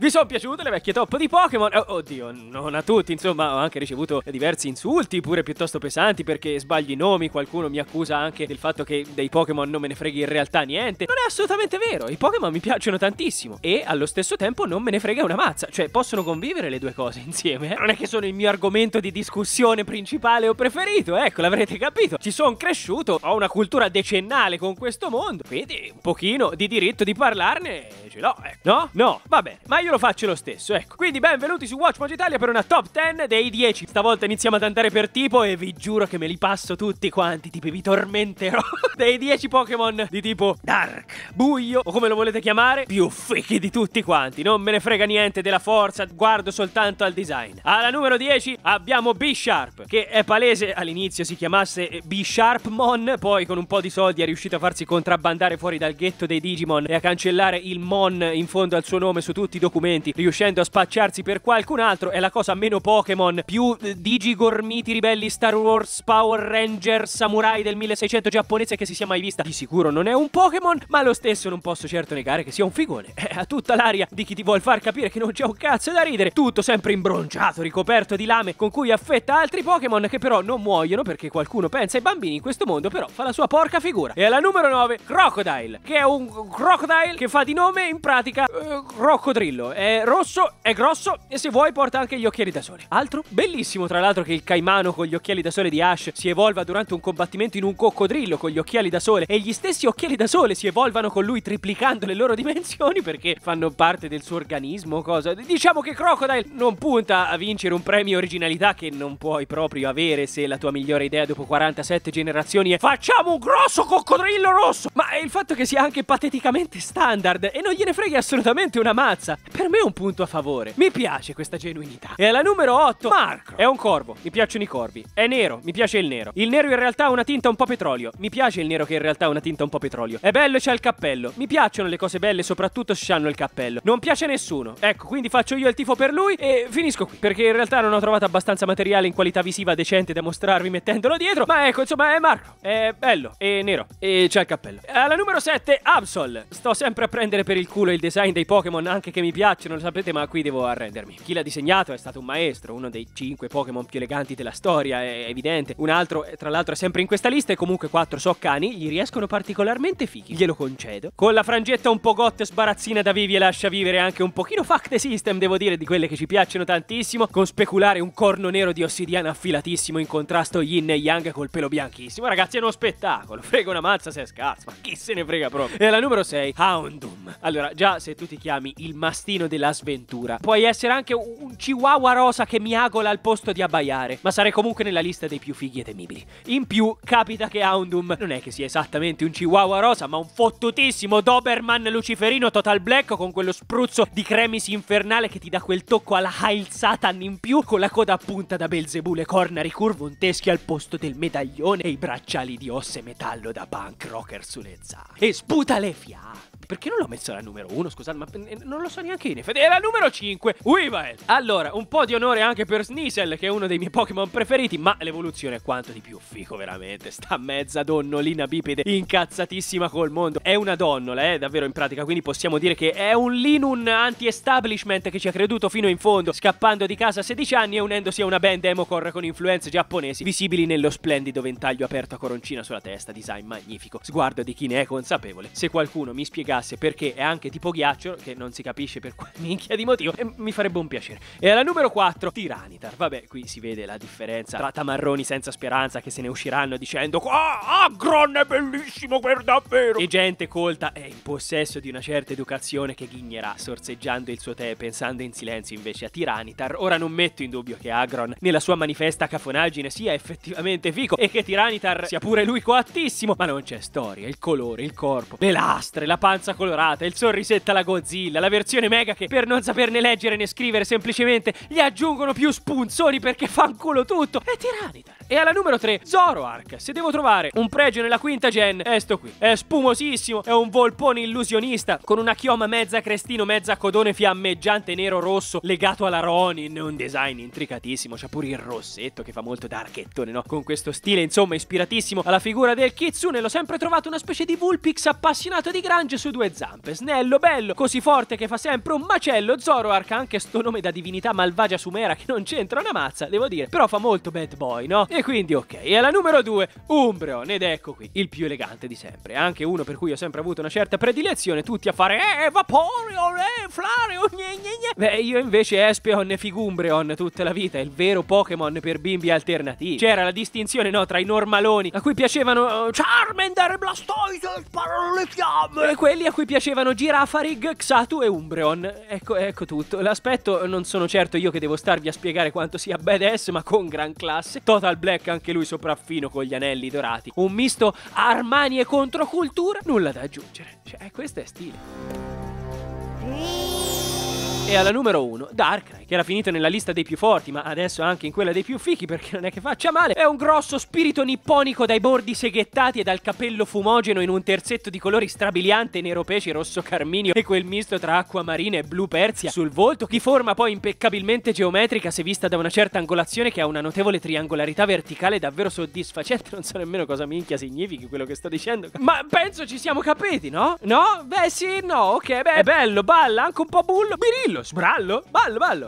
Vi sono piaciute le vecchie top di Pokémon? Oh, oddio, non a tutti, insomma, ho anche ricevuto diversi insulti, pure piuttosto pesanti, perché sbagli i nomi, qualcuno mi accusa anche del fatto che dei Pokémon non me ne freghi in realtà niente. Non è assolutamente vero, i Pokémon mi piacciono tantissimo e allo stesso tempo non me ne frega una mazza, cioè possono convivere le due cose insieme. Eh? Non è che sono il mio argomento di discussione principale o preferito, ecco, l'avrete capito. Ci sono cresciuto, ho una cultura decennale con questo mondo, quindi un pochino di diritto di parlarne ce l'ho, eh. no? No, vabbè, ma io io lo faccio lo stesso, ecco. Quindi benvenuti su WatchMojo Italia per una top 10 dei 10. Stavolta iniziamo ad andare per tipo e vi giuro che me li passo tutti quanti, tipo vi tormenterò dei 10 Pokémon di tipo Dark, Buio o come lo volete chiamare, più fichi di tutti quanti. Non me ne frega niente della forza, guardo soltanto al design. Alla numero 10 abbiamo B-Sharp, che è palese all'inizio si chiamasse B-Sharpmon, poi con un po' di soldi è riuscito a farsi contrabbandare fuori dal ghetto dei Digimon e a cancellare il Mon in fondo al suo nome su tutti i documenti documenti riuscendo a spacciarsi per qualcun altro è la cosa meno Pokémon, più eh, digigormiti ribelli Star Wars, Power Ranger, Samurai del 1600 giapponese che si sia mai vista. Di sicuro non è un Pokémon, ma lo stesso non posso certo negare che sia un figone. Ha tutta l'aria di chi ti vuol far capire che non c'è un cazzo da ridere, tutto sempre imbronciato, ricoperto di lame con cui affetta altri Pokémon che però non muoiono perché qualcuno pensa ai bambini in questo mondo, però fa la sua porca figura. E alla numero 9, Crocodile, che è un crocodile che fa di nome in pratica eh, Crocodrillo è rosso, è grosso e se vuoi porta anche gli occhiali da sole. Altro? Bellissimo tra l'altro che il caimano con gli occhiali da sole di Ash si evolva durante un combattimento in un coccodrillo con gli occhiali da sole e gli stessi occhiali da sole si evolvano con lui triplicando le loro dimensioni perché fanno parte del suo organismo, cosa. Diciamo che Crocodile non punta a vincere un premio originalità che non puoi proprio avere se la tua migliore idea dopo 47 generazioni è facciamo un grosso coccodrillo rosso. Ma ma il fatto che sia anche pateticamente standard e non gliene freghi assolutamente una mazza, per me è un punto a favore. Mi piace questa genuinità. E alla numero 8, Marco. È un corvo, mi piacciono i corvi. È nero, mi piace il nero. Il nero in realtà ha una tinta un po' petrolio. Mi piace il nero che in realtà ha una tinta un po' petrolio. È bello e c'ha il cappello. Mi piacciono le cose belle, soprattutto se hanno il cappello. Non piace a nessuno. Ecco, quindi faccio io il tifo per lui e finisco qui. Perché in realtà non ho trovato abbastanza materiale in qualità visiva decente da mostrarvi mettendolo dietro. Ma ecco, insomma, è Marco. È bello, è nero e c'ha il cappello. Alla numero 7, Absol. Sto sempre a prendere per il culo il design dei Pokémon, anche che mi piacciono, lo sapete, ma qui devo arrendermi. Chi l'ha disegnato è stato un maestro, uno dei 5 Pokémon più eleganti della storia, è evidente. Un altro, eh, tra l'altro, è sempre in questa lista e comunque 4 cani, gli riescono particolarmente fighi. Glielo concedo. Con la frangetta un po' gotte sbarazzina da vivi e lascia vivere anche un pochino fact system, devo dire, di quelle che ci piacciono tantissimo, con speculare un corno nero di ossidiana affilatissimo in contrasto yin e yang col pelo bianchissimo. Ragazzi, è uno spettacolo. Frega una mazza se è scarso. Ma chi chi se ne frega proprio. E alla numero 6, Houndum. Allora, già se tu ti chiami il mastino della sventura, puoi essere anche un chihuahua rosa che miagola al posto di abbaiare, ma sarei comunque nella lista dei più fighi e temibili. In più, capita che Houndum non è che sia esattamente un chihuahua rosa, ma un fottutissimo Doberman luciferino total black con quello spruzzo di cremis infernale che ti dà quel tocco alla Heil Satan in più, con la coda a punta da Belzebù, le corna teschio al posto del medaglione e i bracciali di osse metallo da punk rocker sulle bellezza e sputa le fiabe. Perché non l'ho messo alla numero 1? Scusate, ma eh, non lo so neanche in effetti. È la numero 5, Weavile. Allora, un po' di onore anche per Sneasel, che è uno dei miei Pokémon preferiti. Ma l'evoluzione è quanto di più fico, veramente. Sta mezza donnolina bipede, incazzatissima col mondo. È una donnola, eh, davvero in pratica. Quindi possiamo dire che è un Linun anti-establishment che ci ha creduto fino in fondo, scappando di casa a 16 anni e unendosi a una band emocore con influenze giapponesi visibili nello splendido ventaglio aperto a coroncina sulla testa. Design magnifico. Sguardo di chi ne è consapevole. Se qualcuno mi spiegasse spiegasse perché è anche tipo ghiaccio, che non si capisce per quale minchia di motivo, e mi farebbe un piacere. E alla numero 4, Tiranitar. Vabbè, qui si vede la differenza tra tamarroni senza speranza che se ne usciranno dicendo Ah, Agron ah, è bellissimo per davvero! E gente colta e in possesso di una certa educazione che ghignerà, sorseggiando il suo tè pensando in silenzio invece a Tiranitar. Ora non metto in dubbio che Agron, nella sua manifesta cafonaggine, sia effettivamente fico e che Tiranitar sia pure lui coattissimo, ma non c'è storia, il colore, il corpo, le lastre, la panza carrozza colorata, il sorrisetto alla Godzilla, la versione mega che per non saperne leggere né scrivere semplicemente gli aggiungono più spunzoni perché fanculo tutto. È tiranita. E alla numero 3, Zoroark. Se devo trovare un pregio nella quinta gen, è sto qui. È spumosissimo, è un volpone illusionista con una chioma mezza crestino, mezza codone fiammeggiante nero-rosso legato alla Ronin. Un design intricatissimo, c'ha pure il rossetto che fa molto darkettone, no? Con questo stile, insomma, ispiratissimo alla figura del Kitsune. L'ho sempre trovato una specie di Vulpix appassionato di Grange su due due zampe. Snello, bello, così forte che fa sempre un macello. Zoroark, anche sto nome da divinità malvagia sumera che non c'entra una mazza, devo dire. Però fa molto bad boy, no? E quindi ok. E alla numero due, Umbreon. Ed ecco qui, il più elegante di sempre. Anche uno per cui ho sempre avuto una certa predilezione. Tutti a fare, eh, Vaporeon, eh, Flareon, oh, gne, gne, gne. Beh, io invece Espeon e Figumbreon tutta la vita. Il vero Pokémon per bimbi alternativi. C'era la distinzione, no, tra i normaloni, a cui piacevano uh, Charmander Blastoise, sparano le fiamme. E quelli a cui piacevano Girafarig, Xatu e Umbreon. Ecco, ecco tutto. L'aspetto non sono certo io che devo starvi a spiegare quanto sia badass, ma con gran classe. Total Black anche lui sopraffino con gli anelli dorati. Un misto Armani e controcultura, nulla da aggiungere. Cioè, questo è stile. E alla numero 1, Darkrai che era finito nella lista dei più forti, ma adesso anche in quella dei più fichi perché non è che faccia male, è un grosso spirito nipponico dai bordi seghettati e dal capello fumogeno in un terzetto di colori strabiliante nero pesce, rosso carminio e quel misto tra acqua marina e blu persia sul volto, di forma poi impeccabilmente geometrica se vista da una certa angolazione che ha una notevole triangolarità verticale davvero soddisfacente, non so nemmeno cosa minchia significhi quello che sto dicendo, ma penso ci siamo capiti, no? No? Beh sì, no, ok, beh, è bello, balla, anche un po' bullo, birillo, sbrallo, ballo, ballo.